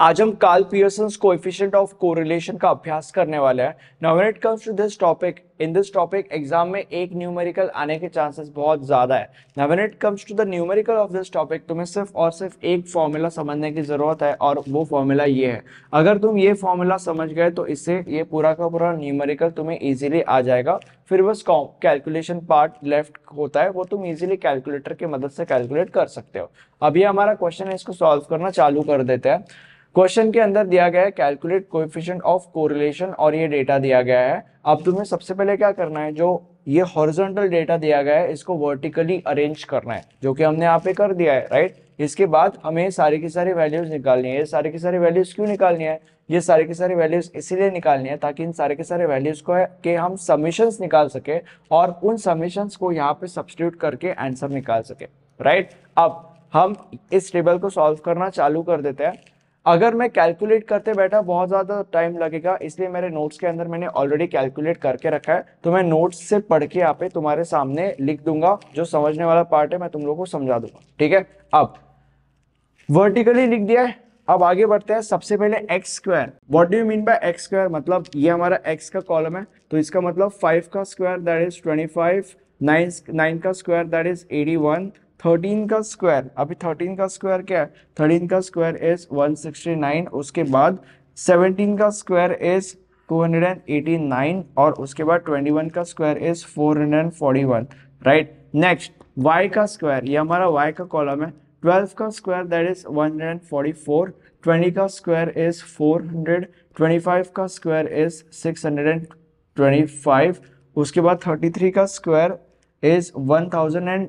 आज हम Karl Pearson coefficient of correlation का अभ्यास करने वाले हैं now when it comes to this topic in this topic exam में एक न्यूमेरिकल आने के चांसेस बहुत ज़्यादा है ना when it comes to the numerical of this topic तुम्हें सिर्फ और सिर्फ एक फॉर्मूला समझने की ज़रूरत है और वो फॉर्मूला ये है अगर तुम ये फॉर्मूला समझ गए तो इससे ये पूरा का पूरा न्यूमेरिकल तुम्हें ईजिली आ जाएगा फिर बस कैलकुलेशन पार्ट लेफ्ट होता है वो तुम इजीली कैलकुलेटर की मदद से कैलकुलेट कर सकते हो अभी हमारा क्वेश्चन है इसको सॉल्व करना चालू कर देते हैं क्वेश्चन के अंदर दिया गया है कैलकुलेट कोएफिशिएंट ऑफ कोरिलेशन और ये डेटा दिया गया है अब तुम्हें सबसे पहले क्या करना है जो ये हॉरिजॉन्टल डेटा दिया गया है इसको वर्टिकली अरेंज करना है जो कि हमने यहाँ पे कर दिया है राइट इसके बाद हमें सारे की सारी वैल्यूज निकालनी है सारे की सारी वैल्यूज क्यों निकालनी है ये सारे के सारे वैल्यूज इसीलिए निकालनी है ताकि इन सारे के सारे वैल्यूज को के हम समीशंस निकाल सके और उन समीशंस को यहाँ पे सब्सटीट्यूट करके आंसर निकाल सके राइट अब हम इस टेबल को सॉल्व करना चालू कर देते हैं अगर मैं कैलकुलेट करते बैठा बहुत ज़्यादा टाइम लगेगा इसलिए मेरे नोट्स के अंदर मैंने ऑलरेडी कैलकुलेट करके रखा है तो मैं नोट्स से पढ़ के यहाँ पे तुम्हारे सामने लिख दूंगा जो समझने वाला पार्ट है मैं तुम लोगों को समझा दूंगा ठीक है अब वर्टिकली लिख दिया है अब आगे बढ़ते हैं सबसे पहले x square what do mean by x square मतलब ये हमारा एक्स का कॉलम है तो इसका मतलब फाइव का square that is twenty five nine nine का square that is eighty one thirteen का स्क्वायर अभी थर्टीन का स्क्वायर क्या है थर्टीन का square is one sixty nine उसके बाद सेवनटीन का square is two hundred and eighty nine और उसके बाद ट्वेंटी वन का square is four hundred and forty one right next y का स्क्वायर ये हमारा वाई का कॉलम है ट्वेल्व का square that is one hundred and forty four twenty का square is four hundred twenty five का square is six hundred and twenty five उसके बाद थर्टी थ्री का square is one thousand and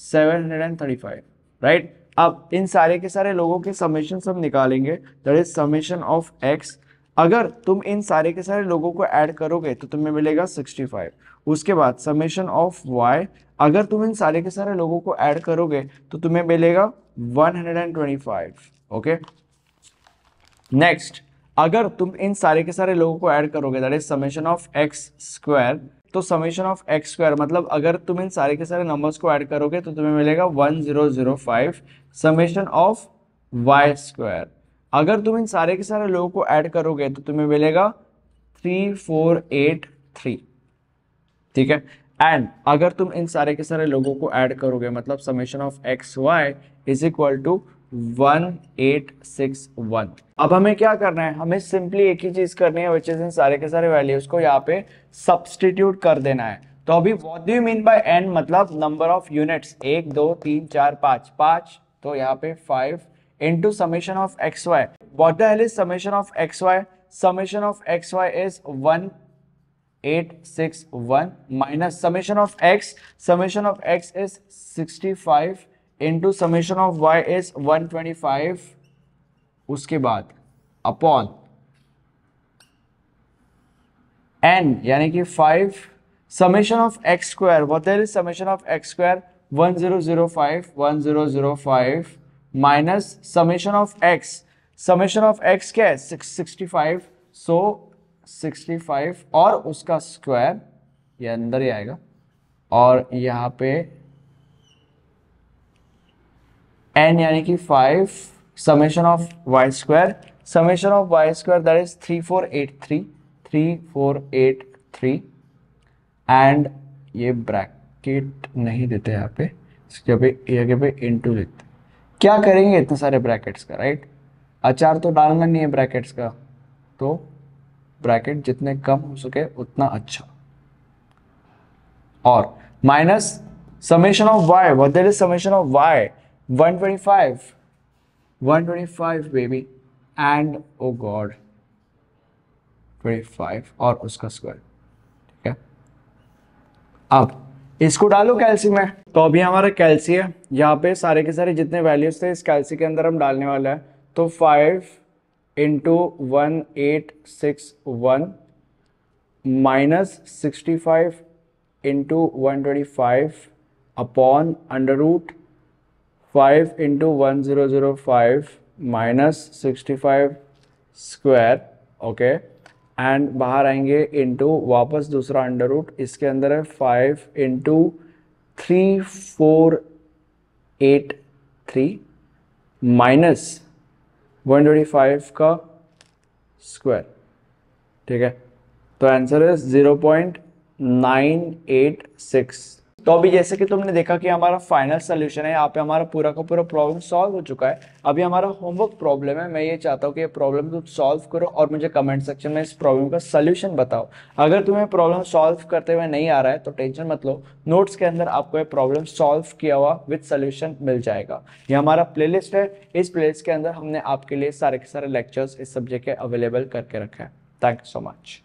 735 right right? अब इन सारे के सारे लोगों के समेशन सब निकालेंगे that is summation of x अगर तुम इन सारे के सारे लोगों को ऐड करोगे तो तुम्हें मिलेगा 65 उसके बाद समेशन ऑफ वाई अगर तुम इन सारे के सारे लोगों को ऐड करोगे तो तुम्हें मिलेगा 125 ओके okay? नेक्स्ट अगर तुम इन सारे के सारे लोगों को ऐड करोगे that is summation of x square तो समेशन ऑफ एक्स स्क्वायर मतलब अगर तुम इन सारे के सारे नंबर्स को ऐड करोगे तो तुम्हें मिलेगा one zero zero five summation of y square अगर तुम इन सारे के सारे लोगों को ऐड करोगे तो तुम्हें मिलेगा थ्री फोर एट थ्री ठीक है एंड अगर तुम इन सारे के सारे लोगों को ऐड करोगे मतलब summation of x y is equal to 1861. अब हमें क्या करना है हमें सिंपली एक ही चीज करनी है इन सारे के सारे वैल्यूज को यहाँ पे सब्सटीट्यूट कर देना है तो अभी what you mean by n मतलब नंबर ऑफ यूनिट्स एक दो तीन चार पांच पांच तो यहाँ पे five into summation of x y what the is summation of x y summation of x y is one eight six one minus summation of x summation of x is sixty five into summation of y is five उसके बाद upon n यानी कि five summation of x square what is summation of x square one one zero zero zero five zero five minus summation of x summation of x क्या है sixty five so sixty five और उसका square ये अंदर ही आएगा और यहाँ पे एन यानी कि five summation of y square summation of y square that is three four eight three three four eight three and ये ब्रैकेट नहीं देते यहाँ पे इसके पे जगह पे इनटू लिखते क्या करेंगे इतने सारे ब्रैकेट्स का राइट अचार तो डालना नहीं है ब्रैकेट्स का तो ब्रैकेट जितने कम हो सके उतना अच्छा और minus summation of y where is summation of y 125 baby and oh god 25 और उसका स्क्वायर ठीक है अब इसको डालो कैल्सी में तो अभी हमारा कैल्सी है यहाँ पे सारे के सारे जितने वैल्यूज थे इस कैल्सी के अंदर हम डालने वाले हैं तो five into one eight six one minus sixty five into one twenty five upon under root five into one zero zero five minus sixty five square okay and बाहर आएंगे इंटू वापस दूसरा अंडर रूट इसके अंदर है five into three four eight three minus one twenty five का square ठीक है तो आंसर है zero point nine eight six तो अभी जैसे कि तुमने देखा कि हमारा फाइनल सोल्यूशन है यहाँ पे हमारा पूरा का पूरा प्रॉब्लम सॉल्व हो चुका है अभी हमारा होमवर्क प्रॉब्लम है मैं ये चाहता हूँ कि ये प्रॉब्लम तुम सॉल्व करो और मुझे कमेंट सेक्शन में इस प्रॉब्लम का सोल्यूशन बताओ अगर तुम्हें प्रॉब्लम सॉल्व करते हुए नहीं आ रहा है तो टेंशन मत लो नोट्स के अंदर आपको ये प्रॉब्लम सॉल्व किया हुआ विथ सोल्यूशन मिल जाएगा ये हमारा प्ले है इस प्ले के अंदर हमने आपके लिए सारे के सारे लेक्चर्स इस सब्जेक्ट के अवेलेबल करके रखे हैं थैंक यू सो मच